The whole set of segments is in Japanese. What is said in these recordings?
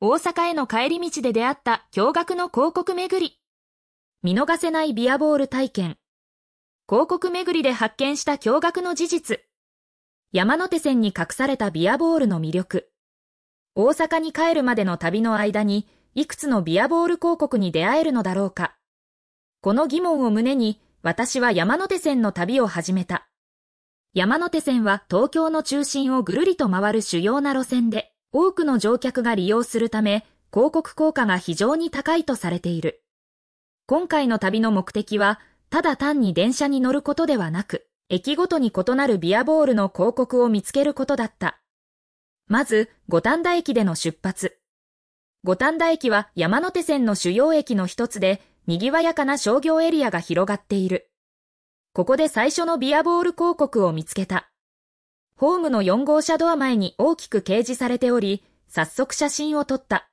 大阪への帰り道で出会った驚愕の広告巡り。見逃せないビアボール体験。広告巡りで発見した驚愕の事実。山手線に隠されたビアボールの魅力。大阪に帰るまでの旅の間に、いくつのビアボール広告に出会えるのだろうか。この疑問を胸に、私は山手線の旅を始めた。山手線は東京の中心をぐるりと回る主要な路線で、多くの乗客が利用するため、広告効果が非常に高いとされている。今回の旅の目的は、ただ単に電車に乗ることではなく、駅ごとに異なるビアボールの広告を見つけることだった。まず、五反田駅での出発。五反田駅は山手線の主要駅の一つで、賑わやかな商業エリアが広がっている。ここで最初のビアボール広告を見つけた。ホームの4号車ドア前に大きく掲示されており、早速写真を撮った。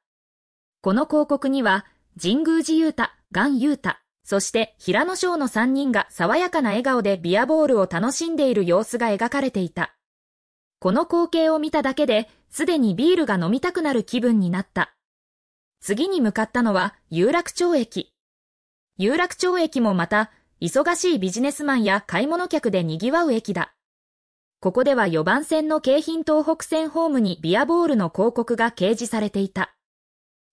この広告には、神宮寺雄太、岩雄太、そして平野翔の3人が爽やかな笑顔でビアボールを楽しんでいる様子が描かれていた。この光景を見ただけで、すでにビールが飲みたくなる気分になった。次に向かったのは、有楽町駅。有楽町駅もまた、忙しいビジネスマンや買い物客で賑わう駅だ。ここでは4番線の京浜東北線ホームにビアボールの広告が掲示されていた。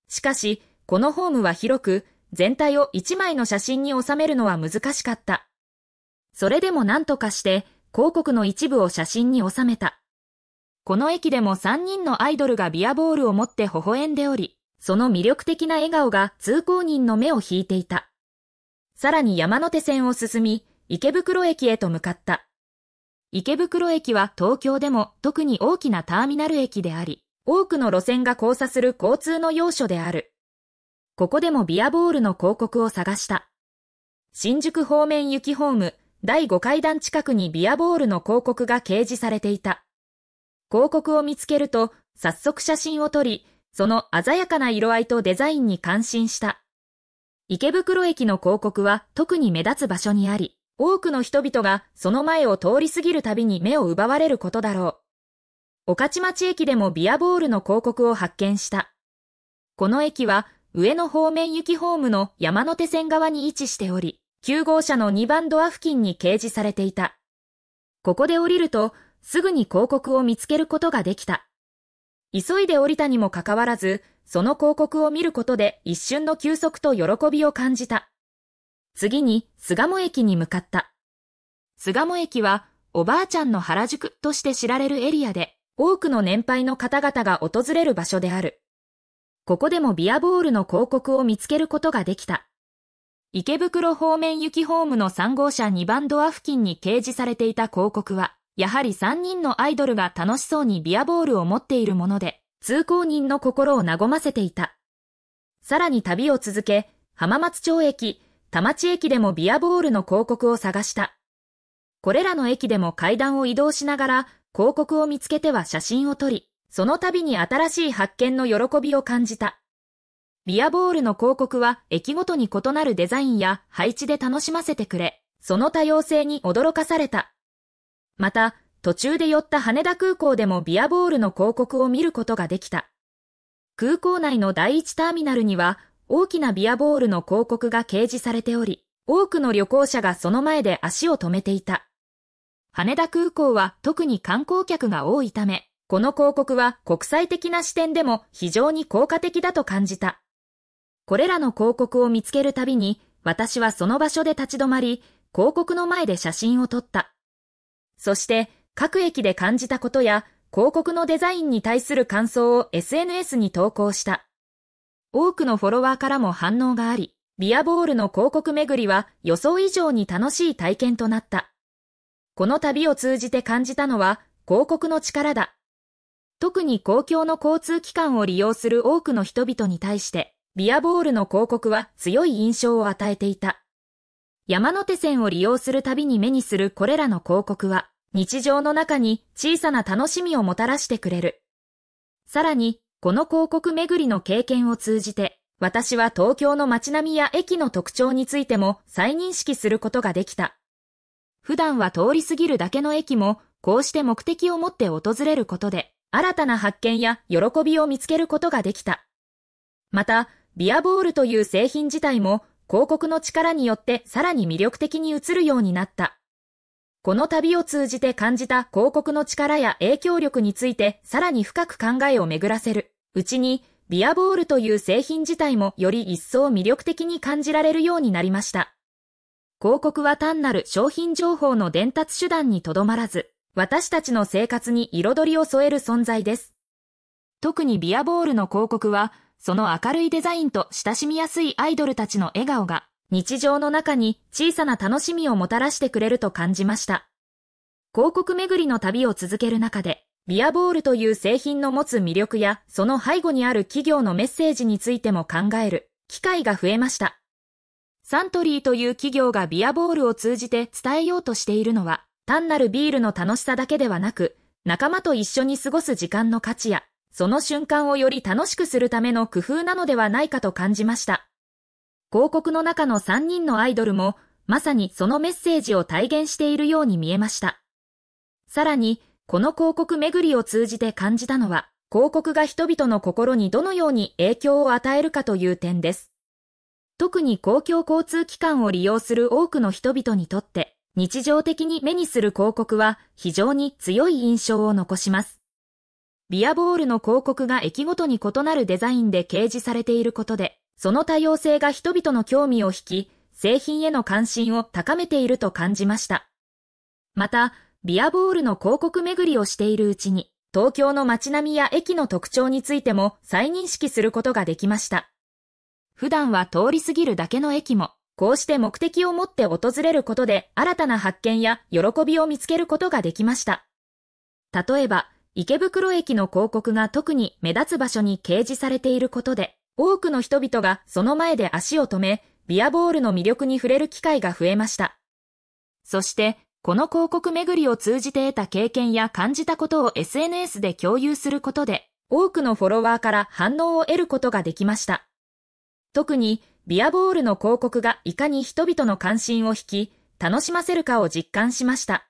しかし、このホームは広く、全体を1枚の写真に収めるのは難しかった。それでも何とかして、広告の一部を写真に収めた。この駅でも3人のアイドルがビアボールを持って微笑んでおり、その魅力的な笑顔が通行人の目を引いていた。さらに山手線を進み、池袋駅へと向かった。池袋駅は東京でも特に大きなターミナル駅であり、多くの路線が交差する交通の要所である。ここでもビアボールの広告を探した。新宿方面行きホーム第5階段近くにビアボールの広告が掲示されていた。広告を見つけると、早速写真を撮り、その鮮やかな色合いとデザインに感心した。池袋駅の広告は特に目立つ場所にあり、多くの人々がその前を通り過ぎるたびに目を奪われることだろう。御徒町駅でもビアボールの広告を発見した。この駅は上野方面行きホームの山手線側に位置しており、9号車の2番ドア付近に掲示されていた。ここで降りると、すぐに広告を見つけることができた。急いで降りたにもかかわらず、その広告を見ることで一瞬の休息と喜びを感じた。次に、巣鴨駅に向かった。巣鴨駅は、おばあちゃんの原宿として知られるエリアで、多くの年配の方々が訪れる場所である。ここでもビアボールの広告を見つけることができた。池袋方面行きホームの3号車2番ドア付近に掲示されていた広告は、やはり3人のアイドルが楽しそうにビアボールを持っているもので、通行人の心を和ませていた。さらに旅を続け、浜松町駅、田町駅でもビアボールの広告を探した。これらの駅でも階段を移動しながら、広告を見つけては写真を撮り、その度に新しい発見の喜びを感じた。ビアボールの広告は駅ごとに異なるデザインや配置で楽しませてくれ、その多様性に驚かされた。また、途中で寄った羽田空港でもビアボールの広告を見ることができた。空港内の第一ターミナルには大きなビアボールの広告が掲示されており、多くの旅行者がその前で足を止めていた。羽田空港は特に観光客が多いため、この広告は国際的な視点でも非常に効果的だと感じた。これらの広告を見つけるたびに、私はその場所で立ち止まり、広告の前で写真を撮った。そして、各駅で感じたことや、広告のデザインに対する感想を SNS に投稿した。多くのフォロワーからも反応があり、ビアボールの広告巡りは予想以上に楽しい体験となった。この旅を通じて感じたのは広告の力だ。特に公共の交通機関を利用する多くの人々に対して、ビアボールの広告は強い印象を与えていた。山手線を利用するたびに目にするこれらの広告は、日常の中に小さな楽しみをもたらしてくれる。さらに、この広告巡りの経験を通じて、私は東京の街並みや駅の特徴についても再認識することができた。普段は通り過ぎるだけの駅も、こうして目的を持って訪れることで、新たな発見や喜びを見つけることができた。また、ビアボールという製品自体も、広告の力によってさらに魅力的に映るようになった。この旅を通じて感じた広告の力や影響力についてさらに深く考えを巡らせる。うちに、ビアボールという製品自体もより一層魅力的に感じられるようになりました。広告は単なる商品情報の伝達手段にとどまらず、私たちの生活に彩りを添える存在です。特にビアボールの広告は、その明るいデザインと親しみやすいアイドルたちの笑顔が日常の中に小さな楽しみをもたらしてくれると感じました。広告巡りの旅を続ける中で、ビアボールという製品の持つ魅力や、その背後にある企業のメッセージについても考える機会が増えました。サントリーという企業がビアボールを通じて伝えようとしているのは、単なるビールの楽しさだけではなく、仲間と一緒に過ごす時間の価値や、その瞬間をより楽しくするための工夫なのではないかと感じました。広告の中の3人のアイドルも、まさにそのメッセージを体現しているように見えました。さらに、この広告巡りを通じて感じたのは、広告が人々の心にどのように影響を与えるかという点です。特に公共交通機関を利用する多くの人々にとって、日常的に目にする広告は非常に強い印象を残します。ビアボールの広告が駅ごとに異なるデザインで掲示されていることで、その多様性が人々の興味を引き、製品への関心を高めていると感じました。また、ビアボールの広告巡りをしているうちに、東京の街並みや駅の特徴についても再認識することができました。普段は通り過ぎるだけの駅も、こうして目的を持って訪れることで新たな発見や喜びを見つけることができました。例えば、池袋駅の広告が特に目立つ場所に掲示されていることで、多くの人々がその前で足を止め、ビアボールの魅力に触れる機会が増えました。そして、この広告巡りを通じて得た経験や感じたことを SNS で共有することで、多くのフォロワーから反応を得ることができました。特に、ビアボールの広告がいかに人々の関心を引き、楽しませるかを実感しました。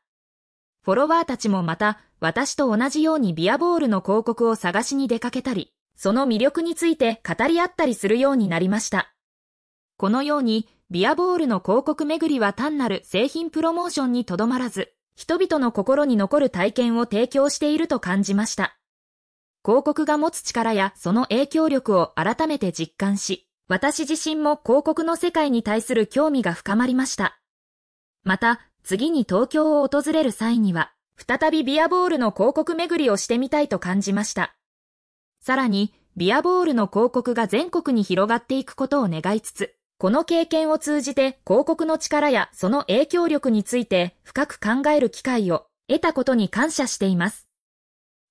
フォロワーたちもまた、私と同じようにビアボールの広告を探しに出かけたり、その魅力について語り合ったりするようになりました。このように、ビアボールの広告巡りは単なる製品プロモーションにとどまらず、人々の心に残る体験を提供していると感じました。広告が持つ力やその影響力を改めて実感し、私自身も広告の世界に対する興味が深まりました。また、次に東京を訪れる際には、再びビアボールの広告巡りをしてみたいと感じました。さらに、ビアボールの広告が全国に広がっていくことを願いつつ、この経験を通じて広告の力やその影響力について深く考える機会を得たことに感謝しています。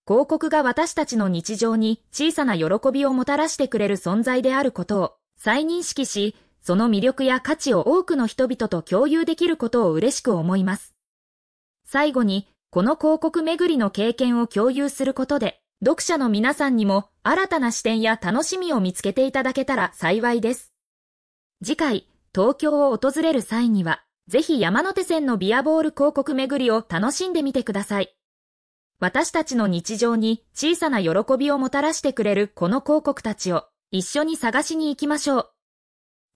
広告が私たちの日常に小さな喜びをもたらしてくれる存在であることを再認識し、その魅力や価値を多くの人々と共有できることを嬉しく思います。最後に、この広告巡りの経験を共有することで、読者の皆さんにも新たな視点や楽しみを見つけていただけたら幸いです。次回、東京を訪れる際には、ぜひ山手線のビアボール広告巡りを楽しんでみてください。私たちの日常に小さな喜びをもたらしてくれるこの広告たちを一緒に探しに行きましょう。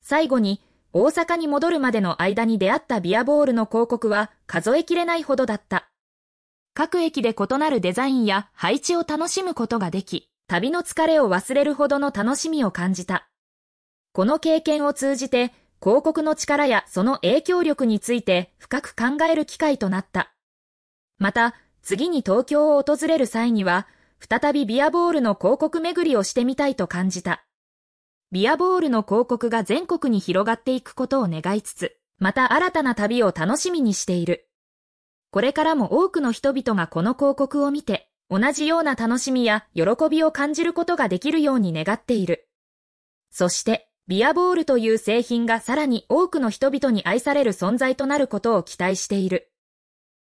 最後に、大阪に戻るまでの間に出会ったビアボールの広告は数えきれないほどだった。各駅で異なるデザインや配置を楽しむことができ、旅の疲れを忘れるほどの楽しみを感じた。この経験を通じて、広告の力やその影響力について深く考える機会となった。また、次に東京を訪れる際には、再びビアボールの広告巡りをしてみたいと感じた。ビアボールの広告が全国に広がっていくことを願いつつ、また新たな旅を楽しみにしている。これからも多くの人々がこの広告を見て、同じような楽しみや喜びを感じることができるように願っている。そして、ビアボールという製品がさらに多くの人々に愛される存在となることを期待している。